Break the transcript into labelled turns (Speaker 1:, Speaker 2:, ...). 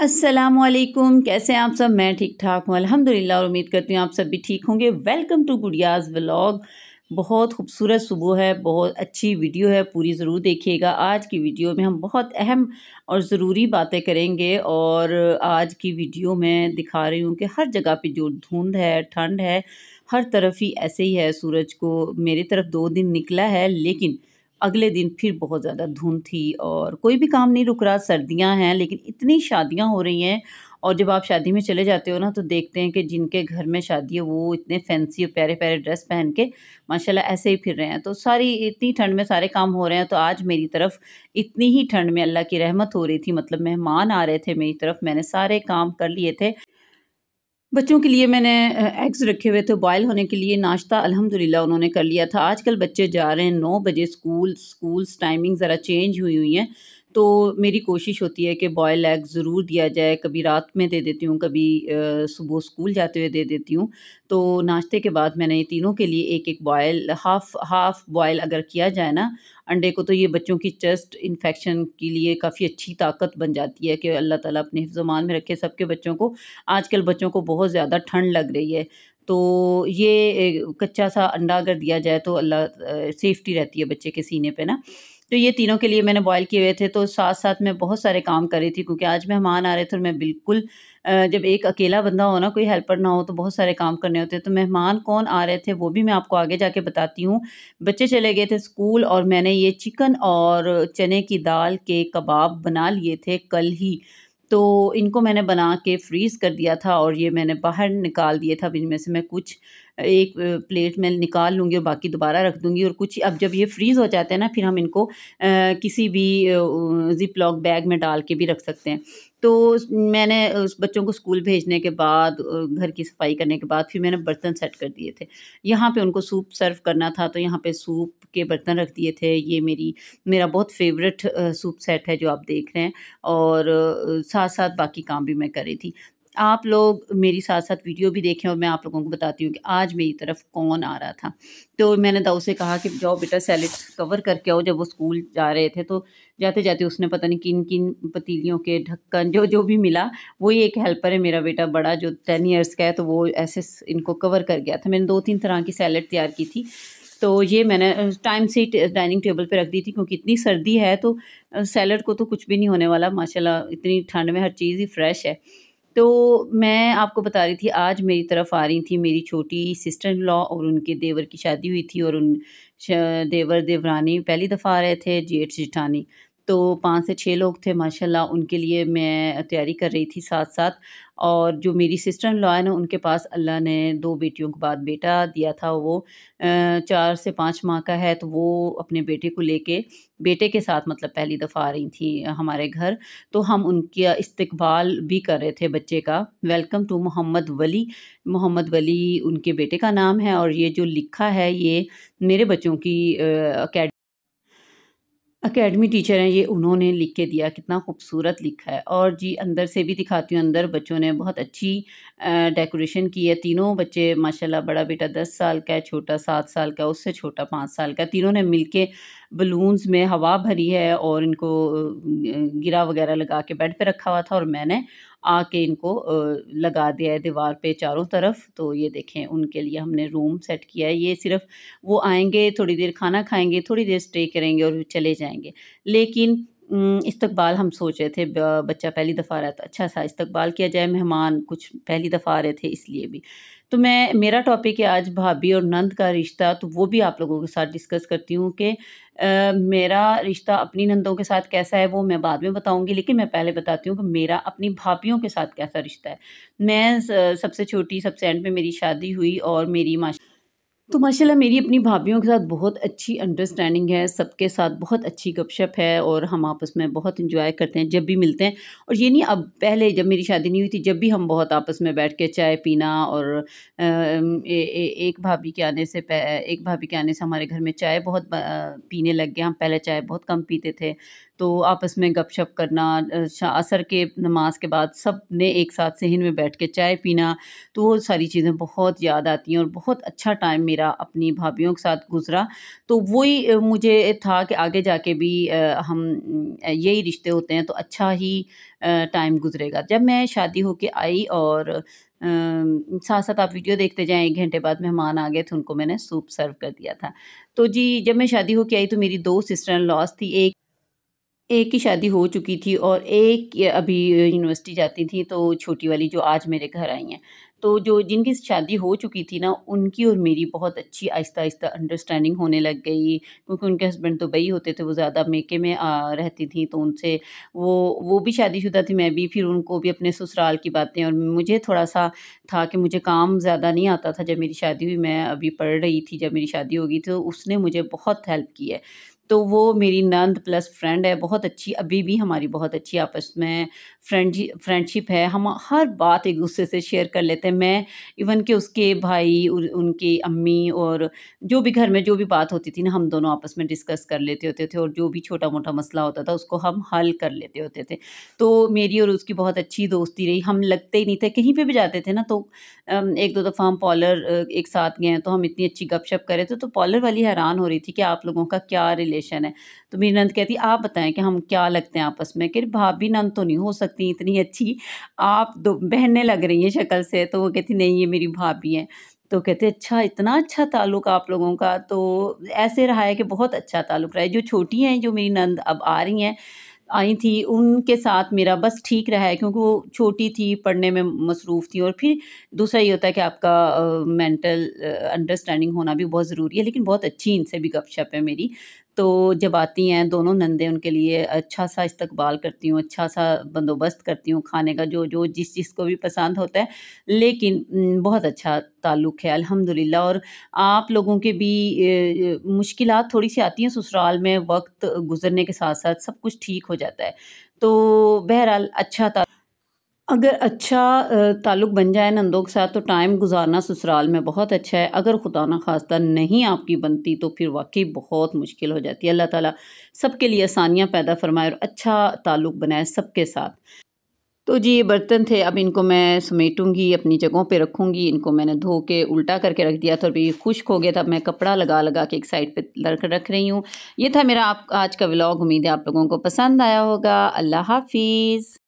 Speaker 1: असलम कैसे हैं आप सब मैं ठीक ठाक हूँ अल्हम्दुलिल्लाह और उम्मीद करती हूँ आप सब भी ठीक होंगे वेलकम टू गुडियाज़ व्लॉग बहुत खूबसूरत सुबह है बहुत अच्छी वीडियो है पूरी ज़रूर देखिएगा आज की वीडियो में हम बहुत अहम और ज़रूरी बातें करेंगे और आज की वीडियो में दिखा रही हूँ कि हर जगह पर जो धुंध है ठंड है हर तरफ ही ऐसे ही है सूरज को मेरी तरफ दो दिन निकला है लेकिन अगले दिन फिर बहुत ज़्यादा धुंध थी और कोई भी काम नहीं रुक रहा सर्दियां हैं लेकिन इतनी शादियां हो रही हैं और जब आप शादी में चले जाते हो ना तो देखते हैं कि जिनके घर में शादी है वो इतने फैंसी और प्यारे प्यारे ड्रेस पहन के माशाल्लाह ऐसे ही फिर रहे हैं तो सारी इतनी ठंड में सारे काम हो रहे हैं तो आज मेरी तरफ इतनी ही ठंड में अल्लाह की रहमत हो रही थी मतलब मेहमान आ रहे थे मेरी तरफ मैंने सारे काम कर लिए थे बच्चों के लिए मैंने एग्स रखे हुए थे बॉयल होने के लिए नाश्ता अल्हम्दुलिल्लाह उन्होंने कर लिया था आजकल बच्चे जा रहे हैं नौ बजे स्कूल स्कूल्स टाइमिंग ज़रा चेंज हुई हुई हैं तो मेरी कोशिश होती है कि बॉयल एग ज़रूर दिया जाए कभी रात में दे देती हूँ कभी सुबह स्कूल जाते हुए दे देती हूँ तो नाश्ते के बाद मैंने तीनों के लिए एक एक बॉयल हाफ़ हाफ़ बॉयल अगर किया जाए ना अंडे को तो ये बच्चों की चेस्ट इन्फेक्शन के लिए काफ़ी अच्छी ताकत बन जाती है कि अल्लाह ताला अपने हिफ्जमान में रखे सबके बच्चों को आजकल बच्चों को बहुत ज़्यादा ठंड लग रही है तो ये कच्चा सा अंडा अगर दिया जाए तो अल्लाह सेफ्टी रहती है बच्चे के सीने पे ना तो ये तीनों के लिए मैंने बॉयल किए हुए थे तो साथ साथ मैं बहुत सारे काम कर रही थी क्योंकि आज मेहमान आ रहे थे और मैं बिल्कुल जब एक अकेला बंदा हो ना कोई हेल्पर ना हो तो बहुत सारे काम करने होते हैं तो मेहमान कौन आ रहे थे वो भी मैं आपको आगे जाके बताती हूँ बच्चे चले गए थे स्कूल और मैंने ये चिकन और चने की दाल के कबाब बना लिए थे कल ही तो इनको मैंने बना के फ्रीज़ कर दिया था और ये मैंने बाहर निकाल दिए था इनमें से मैं कुछ एक प्लेट में निकाल लूँगी और बाकी दोबारा रख दूँगी और कुछ अब जब ये फ्रीज़ हो जाते हैं ना फिर हम इनको किसी भी जिप लॉक बैग में डाल के भी रख सकते हैं तो मैंने उस बच्चों को स्कूल भेजने के बाद घर की सफाई करने के बाद फिर मैंने बर्तन सेट कर दिए थे यहाँ पे उनको सूप सर्व करना था तो यहाँ पे सूप के बर्तन रख दिए थे ये मेरी मेरा बहुत फेवरेट सूप सेट है जो आप देख रहे हैं और साथ साथ बाकी काम भी मैं कर रही थी आप लोग मेरी साथ साथ वीडियो भी देखें और मैं आप लोगों को बताती हूँ कि आज मेरी तरफ कौन आ रहा था तो मैंने दाऊ से कहा कि जाओ बेटा सैलेड कवर करके आओ जब वो स्कूल जा रहे थे तो जाते जाते उसने पता नहीं किन किन पतीलियों के ढक्कन जो जो भी मिला वो ही एक हेल्पर है मेरा बेटा बड़ा जो टेन ईयर्स का है तो वो ऐसे इनको कवर कर गया था मैंने दो तीन तरह की सैलड तैयार की थी तो ये मैंने टाइम से डाइनिंग टेबल पे रख दी थी क्योंकि इतनी सर्दी है तो सैलड को तो कुछ भी नहीं होने वाला माशाल्लाह इतनी ठंड में हर चीज़ ही फ्रेश है तो मैं आपको बता रही थी आज मेरी तरफ आ रही थी मेरी छोटी सिस्टर इन लॉ और उनके देवर की शादी हुई थी और उन देवर देवरानी पहली दफ़ा आ रहे थे जेठ जिठानी तो पाँच से छः लोग थे माशाल्लाह उनके लिए मैं तैयारी कर रही थी साथ साथ और जो मेरी सिस्टर इन लॉ है ना उनके पास अल्लाह ने दो बेटियों के बाद बेटा दिया था वो चार से पाँच माह का है तो वो अपने बेटे को लेके बेटे के साथ मतलब पहली दफ़ा आ रही थी हमारे घर तो हम उनका इस्तकबाल भी कर रहे थे बच्चे का वेलकम टू मोहम्मद वली मोहम्मद वली उनके बेटे का नाम है और ये जो लिखा है ये मेरे बच्चों की अकेडमी अकेडमी टीचर हैं ये उन्होंने लिख के दिया कितना खूबसूरत लिखा है और जी अंदर से भी दिखाती हूँ अंदर बच्चों ने बहुत अच्छी डेकोरेशन की है तीनों बच्चे माशाल्लाह बड़ा बेटा दस साल का है छोटा सात साल का उससे छोटा पाँच साल का तीनों ने मिल के बलून्स में हवा भरी है और इनको गिरा वगैरह लगा के बेड पे रखा हुआ था और मैंने आके इनको लगा दिया है दीवार पे चारों तरफ तो ये देखें उनके लिए हमने रूम सेट किया है ये सिर्फ वो आएंगे थोड़ी देर खाना खाएंगे थोड़ी देर स्टे करेंगे और चले जाएंगे लेकिन इस्तकबाल हम सोच रहे थे बच्चा पहली दफ़ा आ रहा था अच्छा सा इस्तकबाल किया जाए मेहमान कुछ पहली दफ़ा आ रहे थे इसलिए भी तो मैं मेरा टॉपिक है आज भाभी और नंद का रिश्ता तो वो भी आप लोगों के साथ डिस्कस करती हूँ कि मेरा रिश्ता अपनी नंदों के साथ कैसा है वो मैं बाद में बताऊँगी लेकिन मैं पहले बताती हूँ कि मेरा अपनी भाभीियों के साथ कैसा रिश्ता है मैं सबसे छोटी सबसे एंड में मेरी शादी हुई और मेरी माशा तो माशाल्लाह मेरी अपनी भाभीियों के साथ बहुत अच्छी अंडरस्टैंडिंग है सबके साथ बहुत अच्छी गपशप है और हम आपस में बहुत इंजॉय करते हैं जब भी मिलते हैं और ये नहीं अब पहले जब मेरी शादी नहीं हुई थी जब भी हम बहुत आपस में बैठ के चाय पीना और ए, ए, एक भाभी के आने से एक भाभी के आने से हमारे घर में चाय बहुत पीने लग गया हम पहले चाय बहुत कम पीते थे तो आपस में गपशप करना असर के नमाज के बाद सब ने एक साथ सहन में बैठ के चाय पीना तो वो सारी चीज़ें बहुत याद आती हैं और बहुत अच्छा टाइम मेरा मेरा अपनी भाभीियों के साथ गुजरा तो वही मुझे था कि आगे जाके भी हम यही रिश्ते होते हैं तो अच्छा ही टाइम गुजरेगा जब मैं शादी होके आई और साथ साथ आप वीडियो देखते जाएं एक घंटे बाद मेहमान आ गए थे उनको मैंने सूप सर्व कर दिया था तो जी जब मैं शादी होके आई तो मेरी दो सिस्टर लॉस थी एक एक की शादी हो चुकी थी और एक अभी यूनिवर्सिटी जाती थी तो छोटी वाली जो आज मेरे घर आई हैं तो जो जिनकी शादी हो चुकी थी ना उनकी और मेरी बहुत अच्छी आहिस्ता आहिस्ता अंडरस्टैंडिंग होने लग गई क्योंकि उनके हस्बैंड दुबई तो होते थे वो ज़्यादा मेके में आ, रहती थी तो उनसे वो वो भी शादीशुदा थी मैं भी फिर उनको भी अपने ससुराल की बातें और मुझे थोड़ा सा था कि मुझे काम ज़्यादा नहीं आता था जब मेरी शादी हुई मैं अभी पढ़ रही थी जब मेरी शादी होगी तो उसने मुझे बहुत हेल्प की है तो वो मेरी नंद प्लस फ्रेंड है बहुत अच्छी अभी भी हमारी बहुत अच्छी आपस में फ्रेंड फ्रेंडशिप है हम हर बात एक दूसरे से शेयर कर लेते हैं मैं इवन के उसके भाई उनकी अम्मी और जो भी घर में जो भी बात होती थी ना हम दोनों आपस में डिस्कस कर लेते होते थे और जो भी छोटा मोटा मसला होता था उसको हम हल कर लेते होते थे तो मेरी और उसकी बहुत अच्छी दोस्ती रही हम लगते ही नहीं थे कहीं पर भी जाते थे ना तो एक दो दफ़ा हम पॉलर एक साथ गए तो हम इतनी अच्छी गपशप करे थे तो पॉलर वाली हैरान हो रही थी कि आप लोगों का क्या रिलेशन रिलेशन है तो मेरी नंद कहती आप बताएं कि हम क्या लगते हैं आपस में कि भाभी नंद तो नहीं हो सकती इतनी अच्छी आप दो बहने लग रही हैं शक्ल से तो वो कहती नहीं ये मेरी भाभी हैं तो कहते अच्छा इतना अच्छा ताल्लुक आप लोगों का तो ऐसे रहा है कि बहुत अच्छा ताल्लुक रहा है जो छोटी हैं जो मेरी नंद अब आ रही हैं आई थी उनके साथ मेरा बस ठीक रहा है क्योंकि वो छोटी थी पढ़ने में मसरूफ़ थी और फिर दूसरा ये होता है कि आपका मेंटल अंडरस्टैंडिंग होना भी बहुत ज़रूरी है लेकिन बहुत अच्छी इनसे भी गपशप है मेरी तो जब आती हैं दोनों नंदे उनके लिए अच्छा सा इस्तकबाल करती हूँ अच्छा सा बंदोबस्त करती हूँ खाने का जो जो जिस चीज़ को भी पसंद होता है लेकिन बहुत अच्छा ताल्लुक़ है अल्हम्दुलिल्लाह और आप लोगों के भी मुश्किल थोड़ी सी आती हैं ससुराल में वक्त गुजरने के साथ साथ सब कुछ ठीक हो जाता है तो बहरहाल अच्छा अगर अच्छा ताल्लुक़ बन जाए नंदों के साथ तो टाइम गुजारना ससुराल में बहुत अच्छा है अगर खुदा ना खास्ता नहीं आपकी बनती तो फिर वाकई बहुत मुश्किल हो जाती है अल्लाह ताला सबके लिए आसानियाँ पैदा फरमाए और अच्छा ताल्लुक़ बनाए सबके साथ तो जी ये बर्तन थे अब इनको मैं समेटूंगी अपनी जगहों पे रखूंगी इनको मैंने धो के उल्टा करके रख दिया था और भी खुश्क हो गया था मैं कपड़ा लगा लगा के एक साइड पे रख रख रही हूँ ये था मेरा आप आज का व्लॉग उम्मीद है आप लोगों को पसंद आया होगा अल्लाह हाफिज़